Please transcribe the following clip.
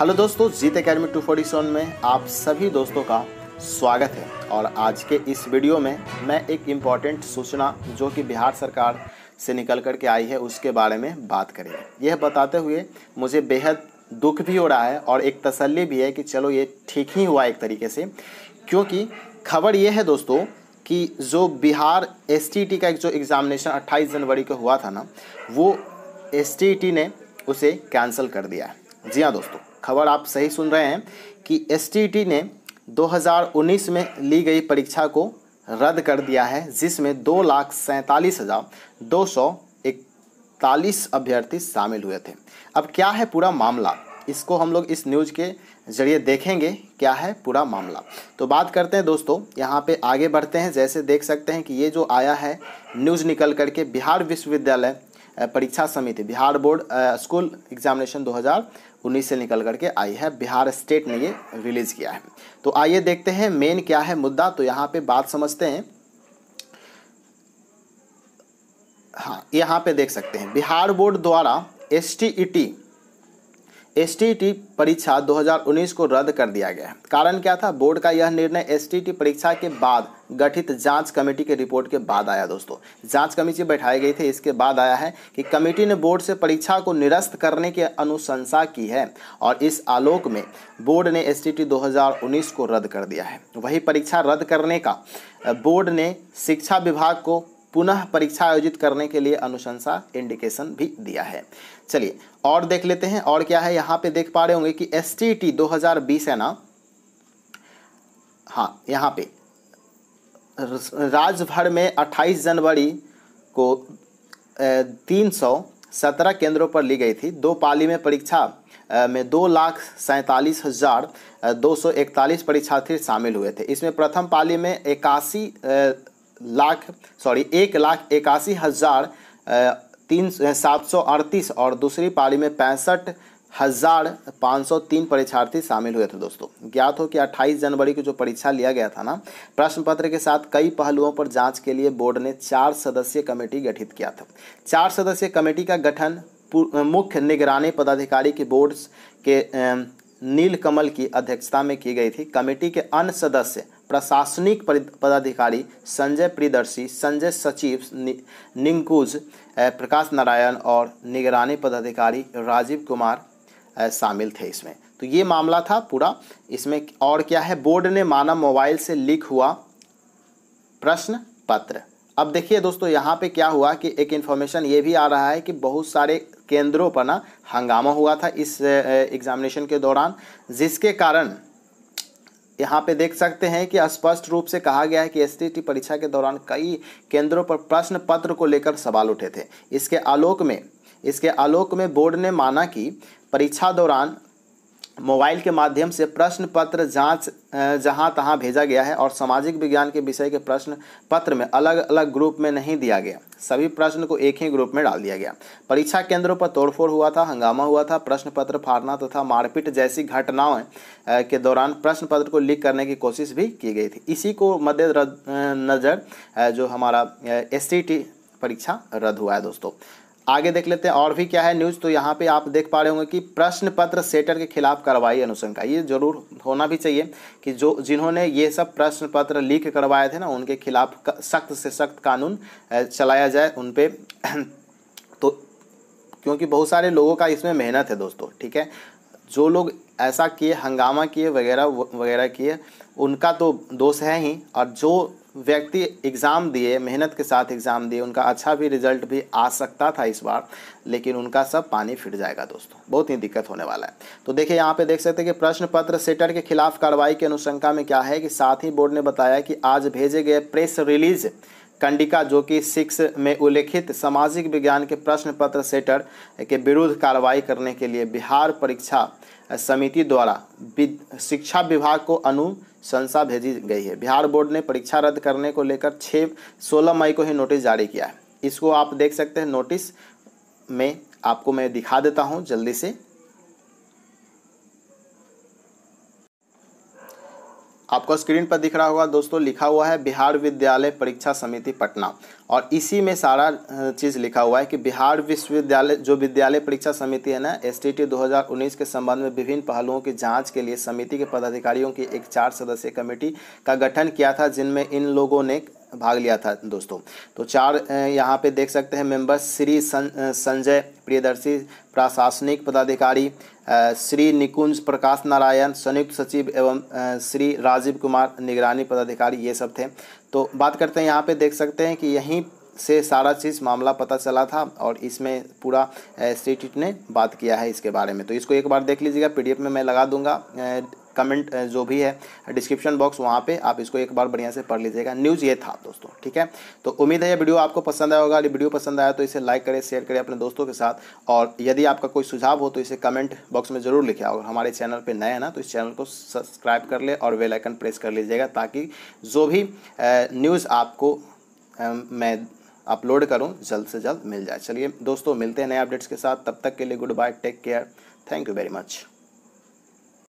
hello दोस्तों Jeet academy two forty seven में आप सभी दोस्तों का स्वागत है और आज के इस वीडियो में मैं एक इम्पॉर्टेंट सूचना जो कि बिहार सरकार से निकल कर के आई है उसके बारे में बात करेंगे यह बताते हुए मुझे बेहद दुख भी हो रहा है और एक तसल्ली भी है कि चलो ये ठीक ही हुआ एक तरीके से क्योंकि खबर ये है दोस्तों कि जो बिहार एस का एक जो एग्ज़ामिनेशन अट्ठाईस जनवरी को हुआ था ना वो एस ने उसे कैंसिल कर दिया है जी हाँ दोस्तों खबर आप सही सुन रहे हैं कि एस ने 2019 में ली गई परीक्षा को रद्द कर दिया है जिसमें दो लाख सैंतालीस हज़ार दो सौ इकतालीस अभ्यर्थी शामिल हुए थे अब क्या है पूरा मामला इसको हम लोग इस न्यूज़ के जरिए देखेंगे क्या है पूरा मामला तो बात करते हैं दोस्तों यहाँ पे आगे बढ़ते हैं जैसे देख सकते हैं कि ये जो आया है न्यूज़ निकल करके बिहार विश्वविद्यालय परीक्षा समिति बिहार बोर्ड स्कूल एग्जामिनेशन उन्नीस से निकल करके आई है बिहार स्टेट ने ये रिलीज़ किया है तो आइए देखते हैं मेन क्या है मुद्दा तो यहाँ पे बात समझते हैं हाँ यहाँ पे देख सकते हैं बिहार बोर्ड द्वारा S T E T S परीक्षा 2019 को रद्द कर दिया गया कारण क्या था बोर्ड का यह निर्णय एस परीक्षा के बाद गठित जांच कमेटी के रिपोर्ट के बाद आया दोस्तों जांच कमेटी बैठाई गई थी इसके बाद आया है कि कमेटी ने बोर्ड से परीक्षा को निरस्त करने की अनुशंसा की है और इस आलोक में बोर्ड ने एस 2019 को रद्द कर दिया है वही परीक्षा रद्द करने का बोर्ड ने शिक्षा विभाग को पुनः परीक्षा आयोजित करने के लिए अनुशंसा इंडिकेशन भी दिया है चलिए और देख लेते हैं और क्या है यहाँ पे देख पा रहे होंगे कि एस टी टी है ना हाँ यहाँ पे राज्य भर में 28 जनवरी को तीन सौ सत्रह केंद्रों पर ली गई थी दो पाली में परीक्षा में दो लाख सैंतालीस हजार दो सौ इकतालीस परीक्षार्थी शामिल हुए थे इसमें प्रथम पाली में इक्यासी लाख सॉरी एक लाख इक्यासी हज़ार तीन सात सौ अड़तीस और दूसरी पारी में पैंसठ हज़ार पाँच सौ तीन परीक्षार्थी शामिल हुए थे दोस्तों ज्ञात हो कि 28 जनवरी को जो परीक्षा लिया गया था ना प्रश्न पत्र के साथ कई पहलुओं पर जांच के लिए बोर्ड ने चार सदस्यीय कमेटी गठित किया था चार सदस्यीय कमेटी का गठन मुख्य निगरानी पदाधिकारी के बोर्ड के नीलकमल की अध्यक्षता में की गई थी कमेटी के अन्य सदस्य प्रशासनिक पदाधिकारी संजय प्रियदर्शी संजय सचिव नि, निंकुज प्रकाश नारायण और निगरानी पदाधिकारी राजीव कुमार शामिल थे इसमें तो ये मामला था पूरा इसमें और क्या है बोर्ड ने माना मोबाइल से लीक हुआ प्रश्न पत्र अब देखिए दोस्तों यहाँ पे क्या हुआ कि एक इन्फॉर्मेशन ये भी आ रहा है कि बहुत सारे केंद्रों पर ना हंगामा हुआ था इस एग्जामिनेशन के दौरान जिसके कारण यहाँ पे देख सकते हैं कि स्पष्ट रूप से कहा गया है कि एस परीक्षा के दौरान कई केंद्रों पर प्रश्न पत्र को लेकर सवाल उठे थे इसके आलोक में इसके आलोक में बोर्ड ने माना कि परीक्षा दौरान मोबाइल के माध्यम से प्रश्न पत्र जांच जहां तहां भेजा गया है और सामाजिक विज्ञान के विषय के प्रश्न पत्र में अलग अलग ग्रुप में नहीं दिया गया सभी प्रश्न को एक ही ग्रुप में डाल दिया गया परीक्षा केंद्रों पर तोड़फोड़ हुआ था हंगामा हुआ था प्रश्न पत्र फाड़ना तथा तो मारपीट जैसी घटनाओं के दौरान प्रश्न पत्र को लीक करने की कोशिश भी की गई थी इसी को मद्देनज़र जो हमारा एस परीक्षा रद्द हुआ है दोस्तों आगे देख लेते हैं और भी क्या है न्यूज़ तो यहाँ पे आप देख पा रहे होंगे कि प्रश्न पत्र सेटर के खिलाफ कार्रवाई अनुशंका ये जरूर होना भी चाहिए कि जो जिन्होंने ये सब प्रश्न पत्र लीक करवाए थे ना उनके खिलाफ सख्त से सख्त कानून चलाया जाए उन पर तो क्योंकि बहुत सारे लोगों का इसमें मेहनत है दोस्तों ठीक है जो लोग ऐसा किए हंगामा किए वगैरह वगैरह किए उनका तो दोष है ही और जो व्यक्ति एग्ज़ाम दिए मेहनत के साथ एग्ज़ाम दिए उनका अच्छा भी रिजल्ट भी आ सकता था इस बार लेकिन उनका सब पानी फिर जाएगा दोस्तों बहुत ही दिक्कत होने वाला है तो देखिए यहाँ पे देख सकते हैं कि प्रश्न पत्र सेटर के खिलाफ कार्रवाई की अनुशंका में क्या है कि साथ ही बोर्ड ने बताया कि आज भेजे गए प्रेस रिलीज़ कंडिका जो कि सिक्स में उल्लेखित सामाजिक विज्ञान के प्रश्न पत्र सेटर के विरुद्ध कार्रवाई करने के लिए बिहार परीक्षा समिति द्वारा शिक्षा विभाग को अनुशंसा भेजी गई है बिहार बोर्ड ने परीक्षा रद्द करने को लेकर छः सोलह मई को ही नोटिस जारी किया है इसको आप देख सकते हैं नोटिस में आपको मैं दिखा देता हूँ जल्दी से आपको स्क्रीन पर दिख रहा होगा दोस्तों लिखा हुआ है बिहार विद्यालय परीक्षा समिति पटना और इसी में सारा चीज़ लिखा हुआ है कि बिहार विश्वविद्यालय जो विद्यालय परीक्षा समिति है ना एस टी 2019 के संबंध में विभिन्न पहलुओं की जांच के लिए समिति के पदाधिकारियों की एक चार सदस्यीय कमेटी का गठन किया था जिनमें इन लोगों ने भाग लिया था दोस्तों तो चार यहाँ पे देख सकते हैं मेंबर्स श्री सं, संजय प्रियदर्शी प्रशासनिक पदाधिकारी श्री निकुंज प्रकाश नारायण संयुक्त सचिव एवं श्री राजीव कुमार निगरानी पदाधिकारी ये सब थे तो बात करते हैं यहाँ पे देख सकते हैं कि यहीं से सारा चीज़ मामला पता चला था और इसमें पूरा सीटीट ने बात किया है इसके बारे में तो इसको एक बार देख लीजिएगा पीडीएफ में मैं लगा दूंगा कमेंट जो भी है डिस्क्रिप्शन बॉक्स वहाँ पे आप इसको एक बार बढ़िया से पढ़ लीजिएगा न्यूज़ ये था दोस्तों ठीक है तो उम्मीद है ये वीडियो आपको पसंद आया होगा अगर वीडियो पसंद आया तो इसे लाइक करें शेयर करें अपने दोस्तों के साथ और यदि आपका कोई सुझाव हो तो इसे कमेंट बॉक्स में ज़रूर लिखे और हमारे चैनल पर नए हैं ना तो इस चैनल को सब्सक्राइब कर ले और वेलाइकन प्रेस कर लीजिएगा ताकि जो भी न्यूज़ आपको मैं अपलोड करूँ जल्द से जल्द मिल जाए चलिए दोस्तों मिलते हैं नए अपडेट्स के साथ तब तक के लिए good bye take care thank you very much